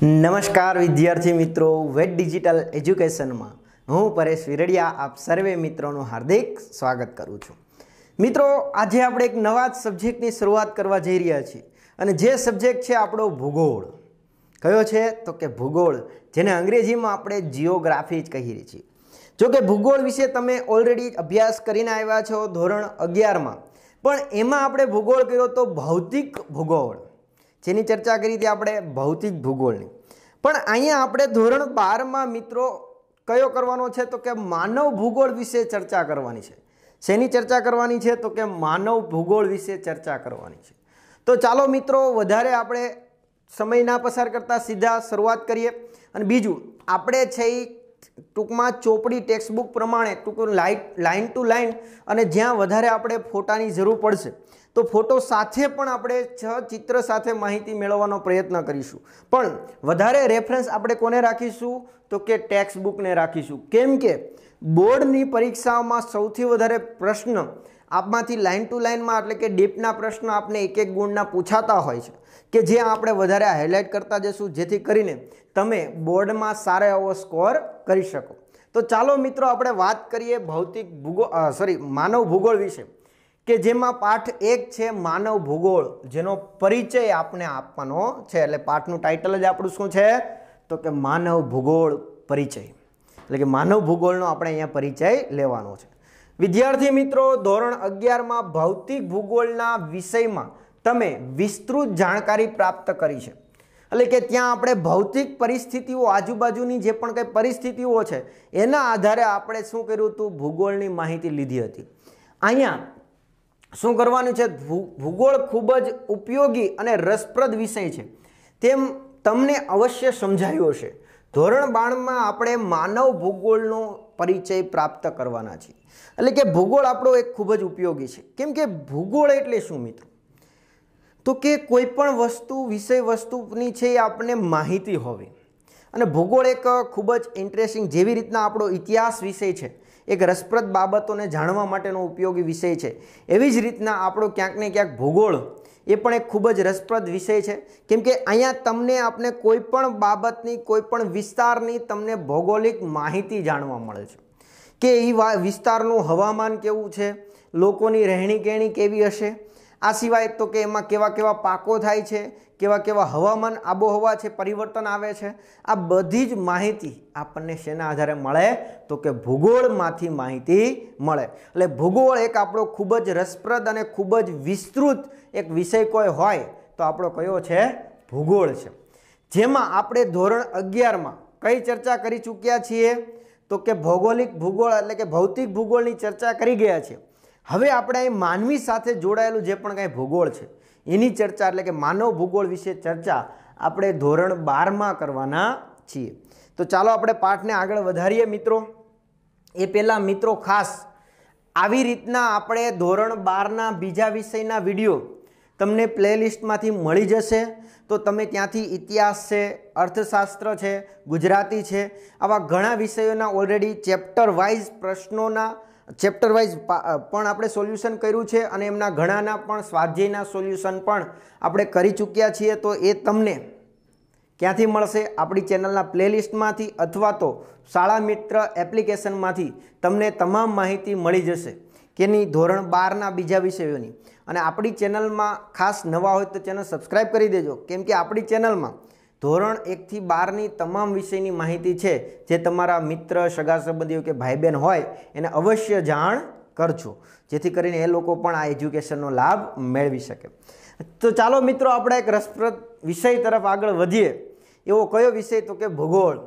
નમસ્કાર વિદ્યાર્થી મિત્રો વેટ ડિજિટલ એજ્યુકેશનમાં હું પરેશ વિરડિયા આપ સર્વે મિત્રોનું હાર્દિક સ્વાગત કરું છું મિત્રો આજે આપણે એક નવા જ સબ્જેક્ટની શરૂઆત કરવા જઈ રહ્યા છીએ અને જે સબ્જેક્ટ છે આપણો ભૂગોળ કયો છે તો કે ભૂગોળ જેને અંગ્રેજીમાં આપણે જિયોગ્રાફી જ કહીએ છીએ જોકે ભૂગોળ વિશે તમે ઓલરેડી અભ્યાસ કરીને આવ્યા છો ધોરણ અગિયારમાં પણ એમાં આપણે ભૂગોળ કર્યો તો ભૌતિક ભૂગોળ જેની ચર્ચા કરી હતી આપણે ભૌતિક ભૂગોળની પણ અહીંયા આપણે ધોરણ બારમાં મિત્રો કયો કરવાનો છે તો કે માનવ ભૂગોળ વિશે ચર્ચા કરવાની છે શેની ચર્ચા કરવાની છે તો કે માનવ ભૂગોળ વિશે ચર્ચા કરવાની છે તો ચાલો મિત્રો વધારે આપણે સમય ના પસાર કરતાં સીધા શરૂઆત કરીએ અને બીજું આપણે છે એ ટૂંકમાં ચોપડી ટેક્સ્ટબુક પ્રમાણે ટૂંક લાઇટ લાઇન ટુ લાઇન અને જ્યાં વધારે આપણે ફોટાની જરૂર પડશે તો ફોટો સાથે પણ આપણે છ ચિત્ર સાથે માહિતી મેળવવાનો પ્રયત્ન કરીશું પણ વધારે રેફરન્સ આપણે કોને રાખીશું તો કે ટેક્સ્ટ બુકને રાખીશું કેમ કે બોર્ડની પરીક્ષાઓમાં સૌથી વધારે પ્રશ્ન આપમાંથી લાઇન ટુ લાઇનમાં એટલે કે ડીપના પ્રશ્ન આપને એક એક ગુણના પૂછાતા હોય છે કે જે આપણે વધારે હાઇલાઇટ કરતા જશું જેથી કરીને તમે બોર્ડમાં સારા એવો સ્કોર કરી શકો તો ચાલો મિત્રો આપણે વાત કરીએ ભૌતિક ભૂગોળ સોરી માનવ ભૂગોળ વિશે કે જેમાં પાઠ એક છે માનવ ભૂગોળ જેનો પરિચય આપણે આપવાનો છે એટલે પાઠનું ટાઇટલ જ આપણું શું છે તો કે માનવ ભૂગોળ પરિચય એટલે કે માનવ ભૂગોળનો આપણે અહીંયા પરિચય લેવાનો છે વિદ્યાર્થી મિત્રો ધોરણ અગિયારમાં ભૌતિક ભૂગોળના વિષયમાં તમે વિસ્તૃત જાણકારી પ્રાપ્ત કરી છે એટલે કે ત્યાં આપણે ભૌતિક પરિસ્થિતિઓ આજુબાજુની જે પણ કંઈ પરિસ્થિતિઓ છે એના આધારે આપણે શું કર્યું હતું ભૂગોળની માહિતી લીધી હતી અહીંયા શું કરવાનું છે ભૂગોળ ખૂબ જ ઉપયોગી અને રસપ્રદ વિષય છે તેમ તમને અવશ્ય સમજાયું હશે ધોરણ બાણમાં આપણે માનવ ભૂગોળનો પરિચય પ્રાપ્ત કરવાના છીએ એટલે કે ભૂગોળ આપણો એક ખૂબ જ ઉપયોગી છે કેમ કે ભૂગોળ એટલે શું મિત્રો તો કે કોઈ પણ વસ્તુ વિષય વસ્તુની છે એ આપણને માહિતી હોવી અને ભૂગોળ એક ખૂબ જ ઇન્ટરેસ્ટિંગ જેવી રીતના આપણો ઇતિહાસ વિષય છે એક રસપ્રદ બાબતોને જાણવા માટેનો ઉપયોગી વિષય છે એવી જ રીતના આપણો ક્યાંક ને ક્યાંક ભૂગોળ એ પણ એક ખૂબ જ રસપ્રદ વિષય છે કેમ કે અહીંયા તમને આપણે કોઈ પણ બાબતની કોઈ પણ વિસ્તારની તમને ભૌગોલિક માહિતી જાણવા મળે છે કે એ વિસ્તારનું હવામાન કેવું છે લોકોની રહેણી કહેણી કેવી હશે આ સિવાય તો કે એમાં કેવા કેવા પાકો થાય છે કેવા કેવા હવામાન આબોહવા છે પરિવર્તન આવે છે આ બધી જ માહિતી આપણને શેના આધારે મળે તો કે ભૂગોળમાંથી માહિતી મળે એટલે ભૂગોળ એક આપણો ખૂબ જ રસપ્રદ અને ખૂબ જ વિસ્તૃત એક વિષય કોઈ હોય તો આપણો કયો છે ભૂગોળ છે જેમાં આપણે ધોરણ અગિયારમાં કઈ ચર્ચા કરી ચૂક્યા છીએ તો કે ભૌગોલિક ભૂગોળ એટલે કે ભૌતિક ભૂગોળની ચર્ચા કરી ગયા છીએ હવે આપણે એ માનવી સાથે જોડાયેલું જે પણ કાંઈ ભૂગોળ છે એની ચર્ચા એટલે કે માનવ ભૂગોળ વિશે ચર્ચા આપણે ધોરણ બારમાં કરવાના છીએ તો ચાલો આપણે પાઠને આગળ વધારીએ મિત્રો એ પહેલાં મિત્રો ખાસ આવી રીતના આપણે ધોરણ બારના બીજા વિષયના વિડીયો તમને પ્લેલિસ્ટમાંથી મળી જશે તો તમે ત્યાંથી ઇતિહાસ છે અર્થશાસ્ત્ર છે ગુજરાતી છે આવા ઘણા વિષયોના ઓલરેડી ચેપ્ટર વાઇઝ પ્રશ્નોના ચેપ્ટર વાઇઝ પણ આપણે સોલ્યુશન કર્યું છે અને એમના ઘણાના પણ સ્વાધ્યાયના સોલ્યુશન પણ આપણે કરી ચૂક્યા છીએ તો એ તમને ક્યાંથી મળશે આપણી ચેનલના પ્લેલિસ્ટમાંથી અથવા તો શાળા મિત્ર એપ્લિકેશનમાંથી તમને તમામ માહિતી મળી જશે કેની ધોરણ બારના બીજા વિષયોની અને આપણી ચેનલમાં ખાસ નવા હોય તો ચેનલ સબસ્ક્રાઈબ કરી દેજો કેમ કે આપણી ચેનલમાં ધોરણ એકથી બારની તમામ વિષયની માહિતી છે જે તમારા મિત્ર સગા સંબંધીઓ કે ભાઈ બહેન હોય એને અવશ્ય જાણ કરજો જેથી કરીને એ લોકો પણ આ એજ્યુકેશનનો લાભ મેળવી શકે તો ચાલો મિત્રો આપણે એક રસપ્રદ વિષય તરફ આગળ વધીએ એવો કયો વિષય તો કે ભૂગોળ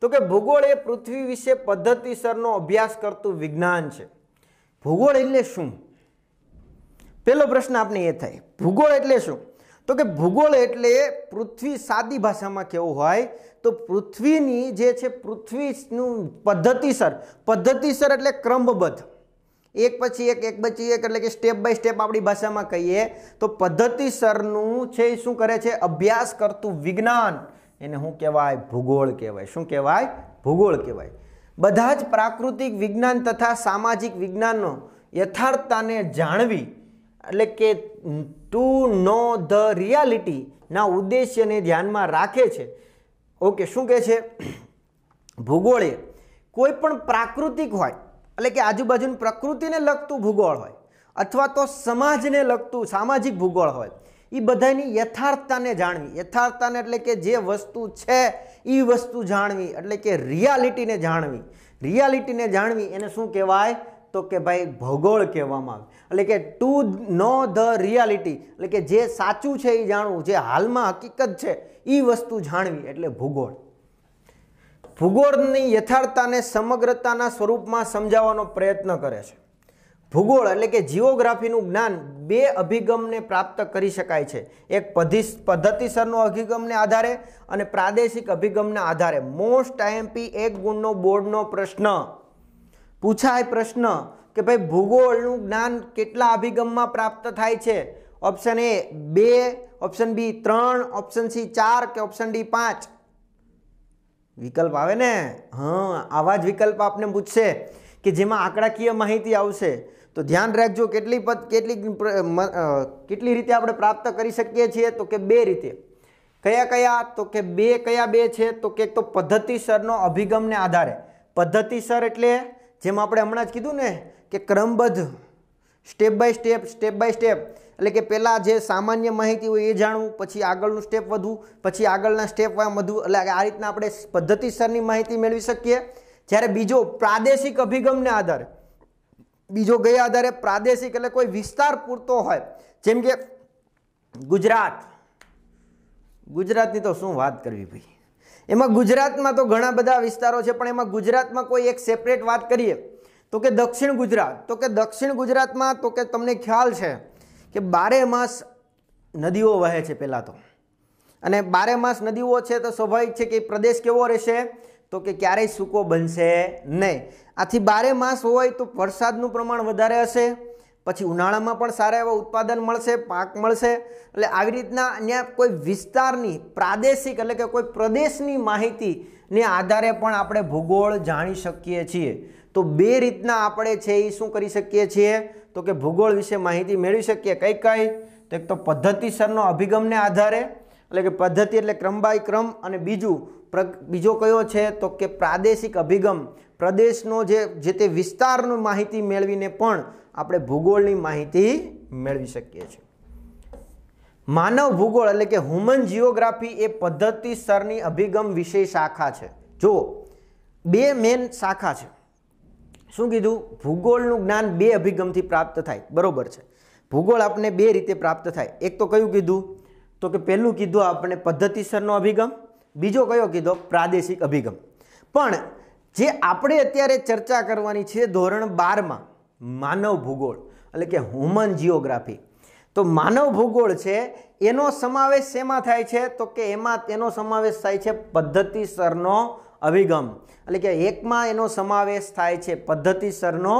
તો કે ભૂગોળ એ પૃથ્વી વિશે પદ્ધતિસરનો અભ્યાસ કરતું વિજ્ઞાન છે ભૂગોળ એટલે શું પહેલો પ્રશ્ન આપણે એ થાય ભૂગોળ એટલે શું તો કે ભૂગોળ એટલે પૃથ્વી સાદી ભાષામાં કેવું હોય તો પૃથ્વીની જે છે પૃથ્વીનું પદ્ધતિસર પદ્ધતિસર એટલે ક્રમબદ્ધ એક પછી એક એક પછી એક એટલે કે સ્ટેપ બાય સ્ટેપ આપણી ભાષામાં કહીએ તો પદ્ધતિસરનું છે એ શું કરે છે અભ્યાસ કરતું વિજ્ઞાન એને શું કહેવાય ભૂગોળ કહેવાય શું કહેવાય ભૂગોળ કહેવાય બધા જ પ્રાકૃતિક વિજ્ઞાન તથા સામાજિક વિજ્ઞાનનો યથાર્થતાને જાણવી એટલે કે ટુ નો ધ રિયાલિટીના ઉદ્દેશ્યને ધ્યાનમાં રાખે છે ઓકે શું કહે છે ભૂગોળે કોઈ પણ પ્રાકૃતિક હોય એટલે કે આજુબાજુની પ્રકૃતિને લગતું ભૂગોળ હોય અથવા તો સમાજને લગતું સામાજિક ભૂગોળ હોય એ બધાની યથાર્થતાને જાણવી યથાર્થતાને એટલે કે જે વસ્તુ છે એ વસ્તુ જાણવી એટલે કે રિયાલિટીને જાણવી રિયાલિટીને જાણવી એને શું કહેવાય તો કે ભાઈ ભૂગોળ કહેવામાં આવે એટલે કે ટુ નો ધ રિયાલિટી એટલે કે જે સાચું છે એ જાણવું જે હાલમાં હકીકત છે એ વસ્તુ જાણવી એટલે ભૂગોળ ભૂગોળની યથાર્થતાને સમગ્રતાના સ્વરૂપમાં સમજાવવાનો પ્રયત્ન કરે છે ભૂગોળ એટલે કે જીઓગ્રાફીનું જ્ઞાન બે અભિગમને પ્રાપ્ત કરી શકાય છે એક પદ્ધતિસરનો અભિગમને આધારે અને પ્રાદેશિક અભિગમના આધારે મોસ્ટ આઈએમપી એક ગુણનો બોર્ડનો પ્રશ્ન પૂછાય પ્રશ્ન કે ભાઈ ભૂગોળનું જ્ઞાન કેટલા અભિગમમાં પ્રાપ્ત થાય છે ઓપ્શન એ બે ઓપ્શન બી ત્રણ ઓપ્શન સી ચાર કે ઓપ્શન ડી પાંચ વિકલ્પ આવે ને હા આવા જ વિકલ્પ આપને પૂછશે કે જેમાં આંકડાકીય માહિતી આવશે તો ધ્યાન રાખજો કેટલી પદ કેટલી કેટલી રીતે આપણે પ્રાપ્ત કરી શકીએ છીએ તો કે બે રીતે કયા કયા તો કે બે કયા બે છે તો કે તો પદ્ધતિસરનો અભિગમને આધારે પદ્ધતિસર એટલે જેમ આપણે હમણાં જ કીધું ને કે ક્રમબદ્ધ step by step step by step એટલે કે પહેલાં જે સામાન્ય માહિતી હોય એ જાણવું પછી આગળનું સ્ટેપ વધવું પછી આગળના સ્ટેપ વધવું એટલે આ રીતના આપણે પદ્ધતિસરની માહિતી મેળવી શકીએ જ્યારે બીજો પ્રાદેશિક અભિગમને આધારે બીજો ગયા આધારે પ્રાદેશિક એટલે કોઈ વિસ્તાર પૂરતો હોય જેમ કે ગુજરાત ગુજરાતની તો શું વાત કરવી ભાઈ એમાં ગુજરાતમાં તો ઘણા બધા વિસ્તારો છે પણ એમાં ગુજરાતમાં કોઈ એક સેપરેટ વાત કરીએ તો કે દક્ષિણ ગુજરાત તો કે દક્ષિણ ગુજરાતમાં તો કે તમને ખ્યાલ છે કે બારે માસ નદીઓ વહે છે પહેલાં તો અને બારે માસ નદીઓ છે તો સ્વાભાવિક છે કે પ્રદેશ કેવો રહેશે તો કે ક્યારેય સૂકો બનશે નહીં આથી બારે માસ હોય તો વરસાદનું પ્રમાણ વધારે હશે પછી ઉનાળામાં પણ સારા એવા ઉત્પાદન મળશે પાક મળશે એટલે આવી રીતના અહીંયા કોઈ વિસ્તારની પ્રાદેશિક એટલે કે કોઈ પ્રદેશની માહિતીને આધારે પણ આપણે ભૂગોળ જાણી શકીએ છીએ તો બે રીતના આપણે છે એ શું કરી શકીએ છીએ તો કે ભૂગોળ વિશે માહિતી મેળવી શકીએ કઈ કઈ તો એક તો પદ્ધતિસરનો અભિગમને આધારે એટલે કે પદ્ધતિ એટલે ક્રમ બાય ક્રમ અને બીજું બીજો કયો છે તો કે પ્રાદેશિક અભિગમ પ્રદેશનો જે જે તે વિસ્તારનું માહિતી મેળવીને પણ આપણે ભૂગોળની માહિતી મેળવી શકીએ છીએ માનવ ભૂગોળ એટલે કે હ્યુમન જીઓગ્રાફી એ પદ્ધતિસરની અભિગમ વિશે શાખા છે જો બે મેન શાખા છે શું કીધું ભૂગોળનું જ્ઞાન બે અભિગમથી પ્રાપ્ત થાય બરોબર છે ભૂગોળ આપણને બે રીતે પ્રાપ્ત થાય એક તો કયું કીધું તો કે પહેલું કીધું આપણે પદ્ધતિસરનો અભિગમ બીજો કયો કીધો પ્રાદેશિક અભિગમ પણ જે આપણે અત્યારે ચર્ચા કરવાની છે ધોરણ બારમાં માનવ ભૂગોળ એટલે કે હ્યુમન જીઓગ્રાફી તો માનવ ભૂગોળ છે એનો સમાવેશ શેમાં થાય છે તો કે એમાં તેનો સમાવેશ થાય છે પદ્ધતિસરનો અભિગમ એટલે કે એકમાં એનો સમાવેશ થાય છે પદ્ધતિસરનો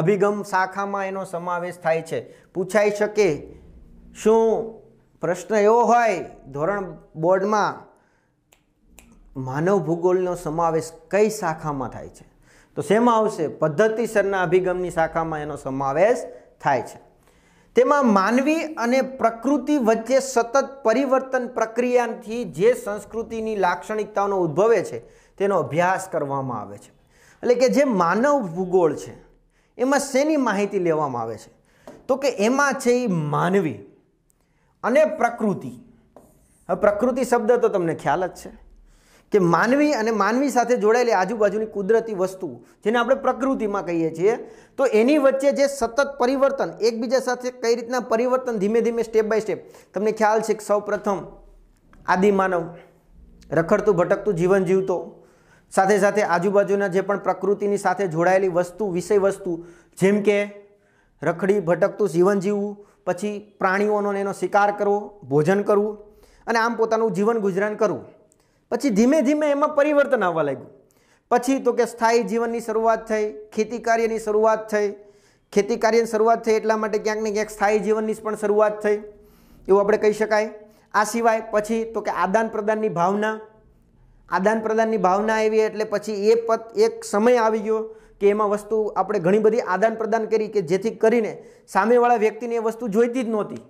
અભિગમ શાખામાં એનો સમાવેશ થાય છે પૂછાઈ શકે શું પ્રશ્ન એવો હોય ધોરણ બોર્ડમાં માનવ ભૂગોળનો સમાવેશ કઈ શાખામાં થાય છે તો શેમાં આવશે પદ્ધતિસરના અભિગમની શાખામાં એનો સમાવેશ થાય છે તેમાં માનવી અને પ્રકૃતિ વચ્ચે સતત પરિવર્તન પ્રક્રિયાથી જે સંસ્કૃતિની લાક્ષણિકતાઓનો ઉદ્ભવે છે તેનો અભ્યાસ કરવામાં આવે છે એટલે કે જે માનવ ભૂગોળ છે એમાં શેની માહિતી લેવામાં આવે છે તો કે એમાં છે એ માનવી અને પ્રકૃતિ પ્રકૃતિ શબ્દ તો તમને ખ્યાલ જ છે કે માનવી અને માનવી સાથે જોડાયેલી આજુબાજુની કુદરતી વસ્તુ જેને આપણે પ્રકૃતિમાં કહીએ છીએ તો એની વચ્ચે જે સતત પરિવર્તન એકબીજા સાથે કઈ રીતના પરિવર્તન ધીમે ધીમે સ્ટેપ બાય સ્ટેપ તમને ખ્યાલ છે કે સૌપ્રથમ આદિમાનવ રખડતું ભટકતું જીવન જીવતો સાથે સાથે આજુબાજુના જે પણ પ્રકૃતિની સાથે જોડાયેલી વસ્તુ વિષય વસ્તુ જેમ કે રખડી ભટકતું જીવન જીવવું પછી પ્રાણીઓનો એનો શિકાર કરવો ભોજન કરવું અને આમ પોતાનું જીવન ગુજરાન કરવું પછી ધીમે ધીમે એમાં પરિવર્તન આવવા લાગ્યું પછી તો કે સ્થાયી જીવનની શરૂઆત થઈ ખેતી કાર્યની શરૂઆત થઈ ખેતી કાર્યની શરૂઆત થઈ એટલા માટે ક્યાંક ને ક્યાંક સ્થાયી જીવનની પણ શરૂઆત થઈ એવું આપણે કહી શકાય આ સિવાય પછી તો કે આદાન પ્રદાનની ભાવના આદાન પ્રદાનની ભાવના આવી એટલે પછી એ પત એક સમય આવી ગયો કે એમાં વસ્તુ આપણે ઘણી બધી આદાન પ્રદાન કરી કે જેથી કરીને સામેવાળા વ્યક્તિને એ વસ્તુ જોઈતી જ નહોતી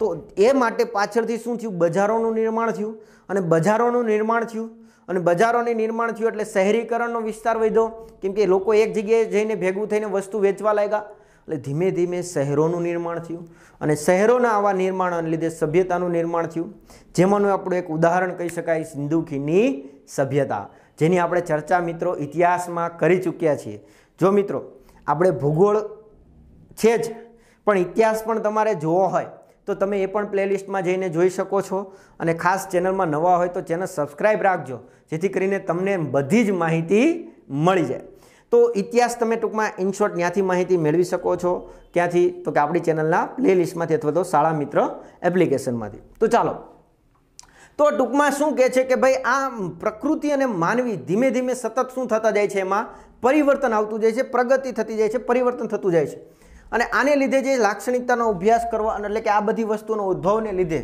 તો એ માટે પાછળથી શું થયું બજારોનું નિર્માણ થયું અને બજારોનું નિર્માણ થયું અને બજારોની નિર્માણ થયું એટલે શહેરીકરણનો વિસ્તાર વધ્યો કેમકે લોકો એક જગ્યાએ જઈને ભેગું થઈને વસ્તુ વેચવા લાગ્યા એટલે ધીમે ધીમે શહેરોનું નિર્માણ થયું અને શહેરોના આવા નિર્માણને લીધે સભ્યતાનું નિર્માણ થયું જેમાંનું આપણું એક ઉદાહરણ કહી શકાય સિંધુ ખીની સભ્યતા જેની આપણે ચર્ચા મિત્રો ઇતિહાસમાં કરી ચૂક્યા છીએ જો મિત્રો આપણે ભૂગોળ છે જ પણ ઇતિહાસ પણ તમારે જોવો હોય તો તમે એ પણ પ્લેલિસ્ટમાં જઈને જોઈ શકો છો અને ખાસ ચેનલમાં નવા હોય તો ચેનલ સબસ્ક્રાઈબ રાખજો જેથી કરીને તમને બધી જ માહિતી મળી જાય તો ઇતિહાસ તમે ટૂંકમાં ઇનશોર્ટ ત્યાંથી માહિતી મેળવી શકો છો ક્યાંથી તો કે આપણી ચેનલના પ્લેલિસ્ટમાંથી અથવા તો શાળા મિત્ર એપ્લિકેશનમાંથી તો ચાલો તો ટૂંકમાં શું કહે છે કે ભાઈ આ પ્રકૃતિ અને માનવી ધીમે ધીમે સતત શું થતા જાય છે એમાં પરિવર્તન આવતું જાય છે પ્રગતિ થતી જાય છે પરિવર્તન થતું જાય છે અને આને લીધે જે લાક્ષણિકતાનો અભ્યાસ કરવા એટલે કે આ બધી વસ્તુનો ઉદ્ભવને લીધે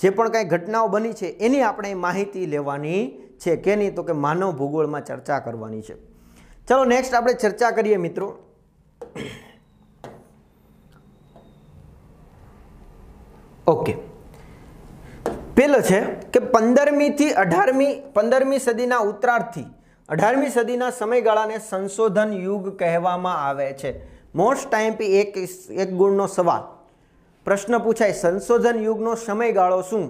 જે પણ કાંઈ ઘટનાઓ બની છે એની આપણે માહિતી લેવાની છે કે નહીં તો કે માનવ ભૂગોળમાં ચર્ચા કરવાની છે ચલો નેક્સ્ટ આપણે ચર્ચા કરીએ મિત્રો ઓકે પેલો છે કે પંદરમીથી અઢારમી પંદરમી સદીના ઉત્તરાર્ધથી અઢારમી સદીના સમયગાળાને સંશોધન યુગ કહેવામાં આવે છે મોસ્ટ ટાઈમ પી એક એક ગુણનો સવાલ પ્રશ્ન પૂછાય સંશોધન યુગનો સમયગાળો શું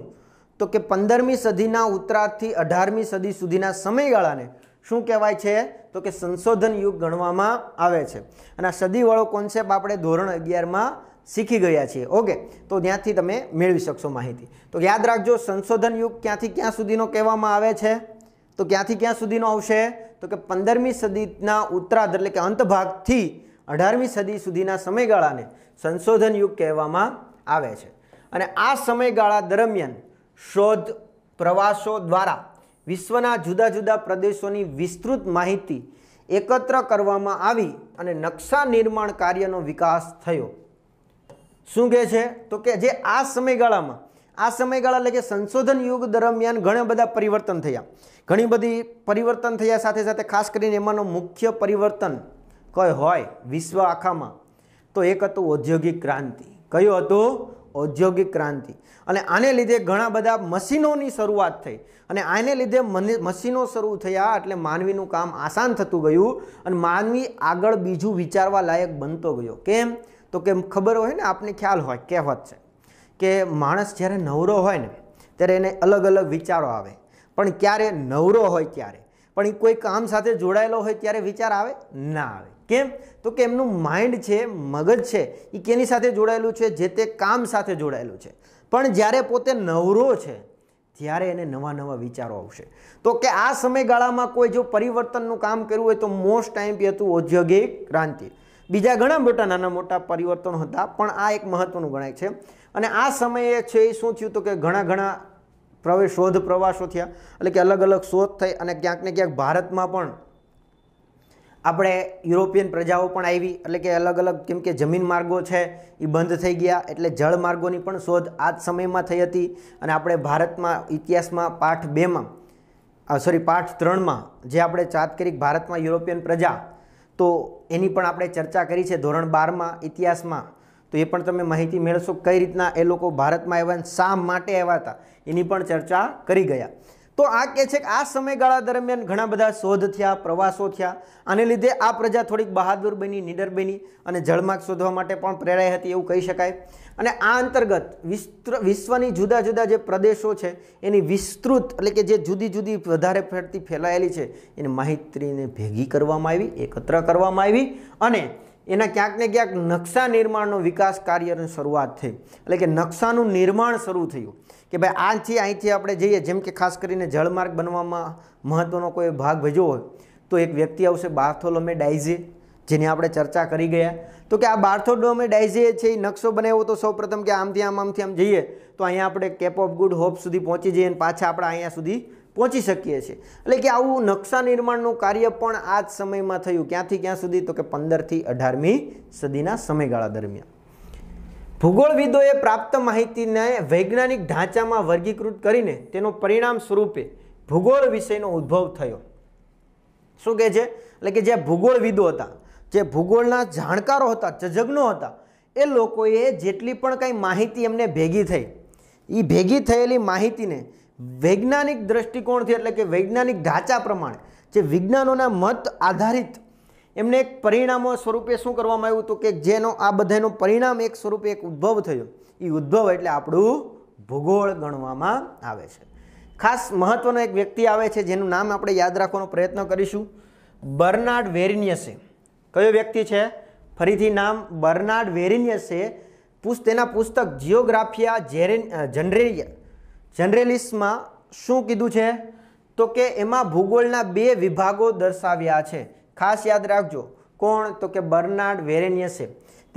તો કે પંદરમી સદીના ઉત્તરાથી અઢારમી સદી સુધીના સમયગાળાને શું કહેવાય છે તો કે સંશોધન યુગ ગણવામાં આવે છે અને આ સદીવાળો કોન્સેપ્ટ આપણે ધોરણ અગિયારમાં શીખી ગયા છીએ ઓકે તો ત્યાંથી તમે મેળવી શકશો માહિતી તો યાદ રાખજો સંશોધન યુગ ક્યાંથી ક્યાં સુધીનો કહેવામાં આવે છે તો ક્યાંથી ક્યાં સુધીનો આવશે તો કે પંદરમી સદીના ઉત્તરાધ એટલે કે અંત ભાગથી અઢારમી સદી સુધીના સમયગાળાને સંશોધન યુગ કહેવામાં આવે છે અને આ સમયગાળા દરમિયાન શોધ પ્રવાસો દ્વારા વિશ્વના જુદા જુદા પ્રદેશોની વિસ્તૃત માહિતી એકત્ર કરવામાં આવી અને નકશા નિર્માણ કાર્યનો વિકાસ થયો શું કહે છે તો કે જે આ સમયગાળામાં આ સમયગાળા એટલે કે સંશોધન યુગ દરમિયાન ઘણા બધા પરિવર્તન થયા ઘણી બધી પરિવર્તન થયા સાથે સાથે ખાસ કરીને એમાંનો મુખ્ય પરિવર્તન કઈ હોય વિશ્વ આખામાં તો એક હતું ઔદ્યોગિક ક્રાંતિ કયું હતું ઔદ્યોગિક ક્રાંતિ અને આને લીધે ઘણા બધા મશીનોની શરૂઆત થઈ અને આને લીધે મશીનો શરૂ થયા એટલે માનવીનું કામ આસાન થતું ગયું અને માનવી આગળ બીજું વિચારવા લાયક બનતો ગયો કેમ તો કેમ ખબર હોય ને આપને ખ્યાલ હોય કહેવત છે કે માણસ જ્યારે નવરો હોય ને ત્યારે એને અલગ અલગ વિચારો આવે પણ ક્યારે નવરો હોય ત્યારે પણ એ કોઈ કામ સાથે જોડાયેલો હોય ત્યારે વિચાર આવે ના આવે કેમ તો કે એમનું માઇન્ડ છે મગજ છે એ કેની સાથે જોડાયેલું છે જે તે કામ સાથે જોડાયેલું છે પણ જ્યારે પોતે નવરો છે ત્યારે એને નવા નવા વિચારો આવશે તો કે આ સમયગાળામાં કોઈ જો પરિવર્તનનું કામ કર્યું હોય તો મોસ્ટ ટાઈમ હતું ઔદ્યોગિક ક્રાંતિ બીજા ઘણા મોટા નાના મોટા પરિવર્તનો હતા પણ આ એક મહત્વનું ગણાય છે અને આ સમયે છે એ શું થયું તો કે ઘણા ઘણા પ્રવેશ શોધ પ્રવાસો થયા એટલે કે અલગ અલગ શોધ થઈ અને ક્યાંક ને ક્યાંક ભારતમાં પણ આપણે યુરોપિયન પ્રજાઓ પણ આવી એટલે કે અલગ અલગ કેમ કે જમીન માર્ગો છે એ બંધ થઈ ગયા એટલે જળ માર્ગોની પણ શોધ આ જ સમયમાં થઈ હતી અને આપણે ભારતમાં ઇતિહાસમાં પાઠ બેમાં સોરી પાઠ ત્રણમાં જે આપણે ચાતકરીક ભારતમાં યુરોપિયન પ્રજા તો એની પણ આપણે ચર્ચા કરી છે ધોરણ બારમાં ઇતિહાસમાં તો એ પણ તમે માહિતી મેળવશો કઈ રીતના એ લોકો ભારતમાં આવ્યા શા માટે આવ્યા હતા એની પણ ચર્ચા કરી ગયા તો આ કહે છે કે આ સમયગાળા દરમિયાન ઘણા બધા શોધ થયા પ્રવાસો થયા આને લીધે આ પ્રજા થોડીક બહાદુર બની નીડર બની અને જળમાર્ગ શોધવા માટે પણ પ્રેરાઈ હતી એવું કહી શકાય અને આ અંતર્ગત વિશ્વની જુદા જુદા જે પ્રદેશો છે એની વિસ્તૃત એટલે કે જે જુદી જુદી વધારે ફરતી ફેલાયેલી છે એની માહિતીને ભેગી કરવામાં આવી એકત્ર કરવામાં આવી અને એના ક્યાંક ને ક્યાંક નકશા નિર્માણનો વિકાસ કાર્યની શરૂઆત થઈ એટલે કે નકશાનું નિર્માણ શરૂ થયું કે ભાઈ આથી અહીંથી આપણે જઈએ જેમ કે ખાસ કરીને જળમાર્ગ બનવામાં મહત્ત્વનો કોઈ ભાગ ભજવો હોય તો એક વ્યક્તિ આવશે બાર્થોલોમે ડાઇઝે જેની આપણે ચર્ચા કરી ગયા તો કે આ બાર્થોડોમે ડાઇઝે છે એ નકશો બનાવ્યો તો સૌપ્રથમ કે આમથી આમ આમથી આમ જઈએ તો અહીંયા આપણે કેપ ઓફ ગુડ હોપ સુધી પહોંચી જઈએ અને પાછા આપણે અહીંયા સુધી પહોંચી શકીએ છીએ એટલે કે આવું નકશા નિર્માણનું કાર્ય પણ આ જ સમયમાં થયું ક્યાંથી ક્યાં સુધી તો કે પંદરથી અઢારમી સદીના સમયગાળા દરમિયાન ભૂગોળવિદોએ પ્રાપ્ત માહિતીને વૈજ્ઞાનિક ઢાંચામાં વર્ગીકૃત કરીને તેનું પરિણામ સ્વરૂપે ભૂગોળ વિષયનો ઉદ્ભવ થયો શું કહે છે એટલે કે જે ભૂગોળવિદો હતા જે ભૂગોળના જાણકારો હતા જજજ્ઞો હતા એ લોકોએ જેટલી પણ કંઈ માહિતી એમને ભેગી થઈ એ ભેગી થયેલી માહિતીને વૈજ્ઞાનિક દ્રષ્ટિકોણથી એટલે કે વૈજ્ઞાનિક ઢાંચા પ્રમાણે જે વિજ્ઞાનોના મત આધારિત એમને એક પરિણામો સ્વરૂપે શું કરવામાં આવ્યું હતું કે જેનો આ બધાનો પરિણામ એક સ્વરૂપે એક ઉદ્ભવ થયો એ ઉદ્ભવ એટલે આપણું ભૂગોળ ગણવામાં આવે છે ખાસ મહત્વનો એક વ્યક્તિ આવે છે જેનું નામ આપણે યાદ રાખવાનો પ્રયત્ન કરીશું બર્નાર્ડ વેરિનિયસે કયો વ્યક્તિ છે ફરીથી નામ બર્નાર્ડ વેરિનિયસે તેના પુસ્તક જિયોગ્રાફિયા જેરેન જનરેલિયા જનરેલિસમાં શું કીધું છે તો કે એમાં ભૂગોળના બે વિભાગો દર્શાવ્યા છે ખાસ યાદ રાખજો કોણ તો કે બર્નાર્ડ વેરેનિયસે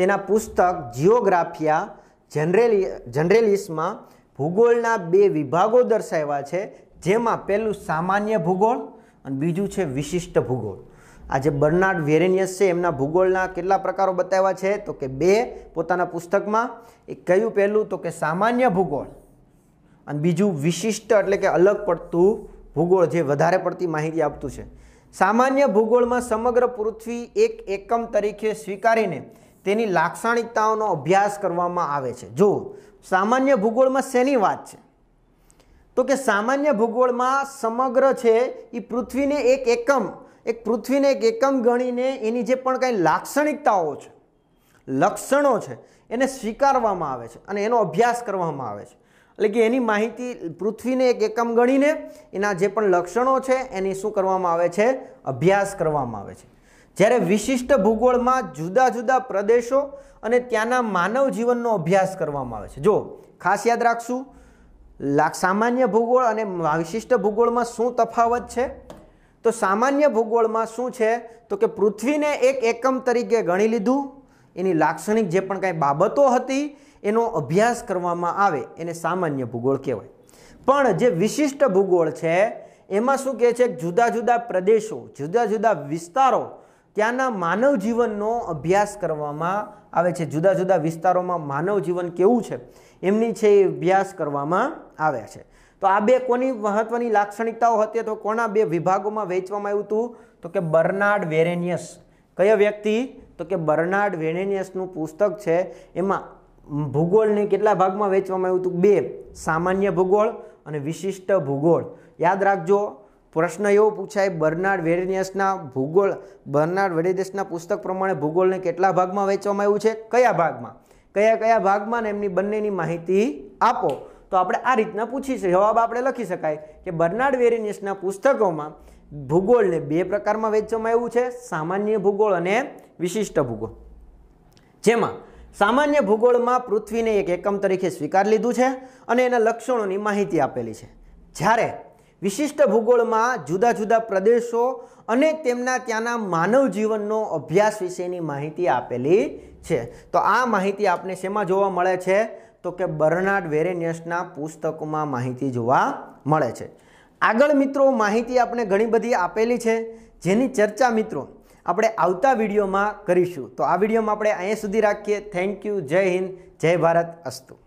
તેના પુસ્તક જિયોગ્રાફિયા જનરેલી જનરેલિસમાં ભૂગોળના બે વિભાગો દર્શાવ્યા છે જેમાં પહેલું સામાન્ય ભૂગોળ અને બીજું છે વિશિષ્ટ ભૂગોળ આ જે બર્નાર્ડ વેરેનિયસ છે એમના ભૂગોળના કેટલા પ્રકારો બતાવ્યા છે તો કે બે પોતાના પુસ્તકમાં એ કયું પહેલું તો કે સામાન્ય ભૂગોળ અને બીજું વિશિષ્ટ એટલે કે અલગ પડતું ભૂગોળ જે વધારે પડતી માહિતી આપતું છે સામાન્ય ભૂગોળમાં સમગ્ર પૃથ્વી એક એકમ તરીકે સ્વીકારીને તેની લાક્ષણિકતાઓનો અભ્યાસ કરવામાં આવે છે જો સામાન્ય ભૂગોળમાં શેની વાત છે તો કે સામાન્ય ભૂગોળમાં સમગ્ર છે એ પૃથ્વીને એક એકમ એક પૃથ્વીને એક એકમ ગણીને એની જે પણ કંઈ લાક્ષણિકતાઓ છે લક્ષણો છે એને સ્વીકારવામાં આવે છે અને એનો અભ્યાસ કરવામાં આવે છે એટલે કે એની માહિતી પૃથ્વીને એક એકમ ગણીને એના જે પણ લક્ષણો છે એની શું કરવામાં આવે છે અભ્યાસ કરવામાં આવે છે જ્યારે વિશિષ્ટ ભૂગોળમાં જુદા જુદા પ્રદેશો અને ત્યાંના માનવ જીવનનો અભ્યાસ કરવામાં આવે છે જો ખાસ યાદ રાખશું સામાન્ય ભૂગોળ અને વિશિષ્ટ ભૂગોળમાં શું તફાવત છે તો સામાન્ય ભૂગોળમાં શું છે તો કે પૃથ્વીને એક એકમ તરીકે ગણી લીધું એની લાક્ષણિક જે પણ કાંઈ બાબતો હતી એનો અભ્યાસ કરવામાં આવે એને સામાન્ય ભૂગોળ કહેવાય પણ જે વિશિષ્ટ ભૂગોળ છે એમાં શું કહે છે જુદા જુદા પ્રદેશો જુદા જુદા વિસ્તારો ત્યાંના માનવ જીવનનો અભ્યાસ કરવામાં આવે છે જુદા જુદા વિસ્તારોમાં માનવ જીવન કેવું છે એમની છે એ અભ્યાસ કરવામાં આવે છે તો આ બે કોની મહત્વની લાક્ષણિકતાઓ હતી તો કોના બે વિભાગોમાં વહેંચવામાં આવ્યું હતું તો કે બર્નાર્ડ વેરેનિયસ કયો વ્યક્તિ તો કે બર્નાર્ડ વેરેનિયસનું પુસ્તક છે એમાં ભૂગોળને કેટલા ભાગમાં વેચવામાં આવ્યું હતું બે સામાન્ય ભૂગોળ અને વિશિષ્ટ ભૂગોળ યાદ રાખજો પ્રશ્ન એવો પૂછાય બર્નાર્ડ વેરેનિયસના ભૂગોળ બર્નાર્ડ વેરિયસના પુસ્તક પ્રમાણે ભૂગોળને કેટલા ભાગમાં વેચવામાં આવ્યું છે કયા ભાગમાં કયા કયા ભાગમાં ને એમની બંનેની માહિતી આપો તો આપણે આ રીતના પૂછી છે જવાબ આપણે લખી શકાય કે બર્નાર્ડ વેરેનિયસના પુસ્તકોમાં ભૂગોળને બે પ્રકારમાં વેચવામાં આવ્યું છે સામાન્ય ભૂગોળ અને વિશિષ્ટ ભૂગોળ જેમાં સામાન્ય ભૂગોળમાં પૃથ્વીને એક એકમ તરીકે સ્વીકાર લીધું છે અને એના લક્ષણોની માહિતી આપેલી છે જ્યારે વિશિષ્ટ ભૂગોળમાં જુદા જુદા પ્રદેશો અને તેમના ત્યાંના માનવ જીવનનો અભ્યાસ વિશેની માહિતી આપેલી છે તો આ માહિતી આપને શેમાં જોવા મળે છે તો કે બર્નાર્ડ વેરેનિયસના પુસ્તકોમાં માહિતી જોવા મળે છે આગળ મિત્રો માહિતી આપણે ઘણી બધી આપેલી છે જેની ચર્ચા મિત્રો આપણે આવતા વિડીયોમાં કરીશું તો આ વિડીયોમાં આપણે અહીંયા સુધી રાખીએ થેન્ક યુ જય હિન્દ જય ભારત અસ્તુ